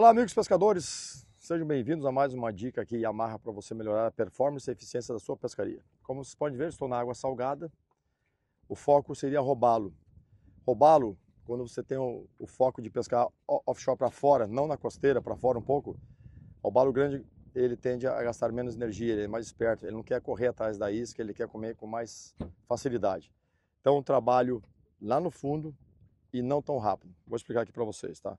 Olá, amigos pescadores. Sejam bem-vindos a mais uma dica aqui Yamaha para você melhorar a performance e a eficiência da sua pescaria. Como vocês podem ver, estou na água salgada. O foco seria roubá-lo. Roubá-lo quando você tem o, o, foco de pescar offshore para fora, não na costeira, para fora um pouco. Roubá-lo grande, ele tende a gastar menos energia, ele é mais esperto, ele não quer correr atrás da isca, ele quer comer com mais facilidade. Então, trabalho lá no fundo e não tão rápido. Vou explicar aqui para vocês, tá?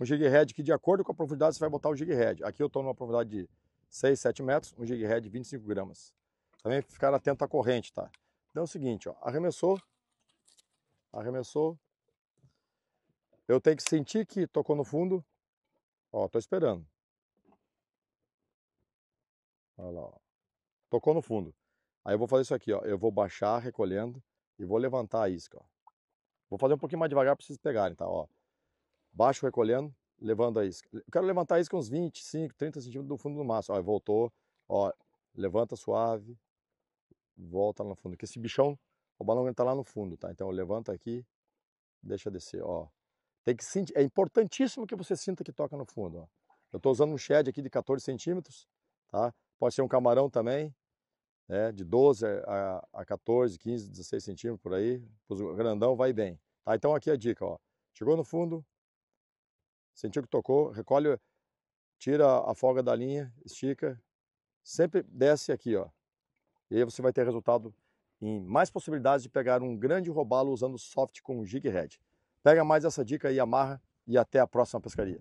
Um jig head que de acordo com a profundidade você vai botar o jig head. Aqui eu estou numa profundidade de 6, 7 metros, um jig head de 25 gramas. Também ficar atento à corrente, tá? Então é o seguinte, ó, arremessou, arremessou. Eu tenho que sentir que tocou no fundo. Ó, tô esperando. Olha lá, ó. Tocou no fundo. Aí eu vou fazer isso aqui, ó. Eu vou baixar recolhendo e vou levantar a isca, ó. Vou fazer um pouquinho mais devagar para vocês pegarem, tá? Ó baixo recolhendo, levando a isca. Eu quero levantar a isca uns 25, 30 centímetros do fundo do máximo. Olha voltou, ó, levanta suave, volta lá no fundo. Porque esse bichão, o balão está lá no fundo, tá? Então levanta aqui, deixa descer, ó. Tem que sentir, é importantíssimo que você sinta que toca no fundo, ó. Eu estou usando um shed aqui de 14 centímetros, tá? Pode ser um camarão também, né? De 12 a, a 14, 15, 16 centímetros por aí. O grandão vai bem, tá? Então aqui a dica, ó. Chegou no fundo, sentiu que tocou, recolhe, tira a folga da linha, estica, sempre desce aqui, ó. E aí você vai ter resultado em mais possibilidades de pegar um grande robalo usando soft com jig head. Pega mais essa dica e amarra e até a próxima pescaria.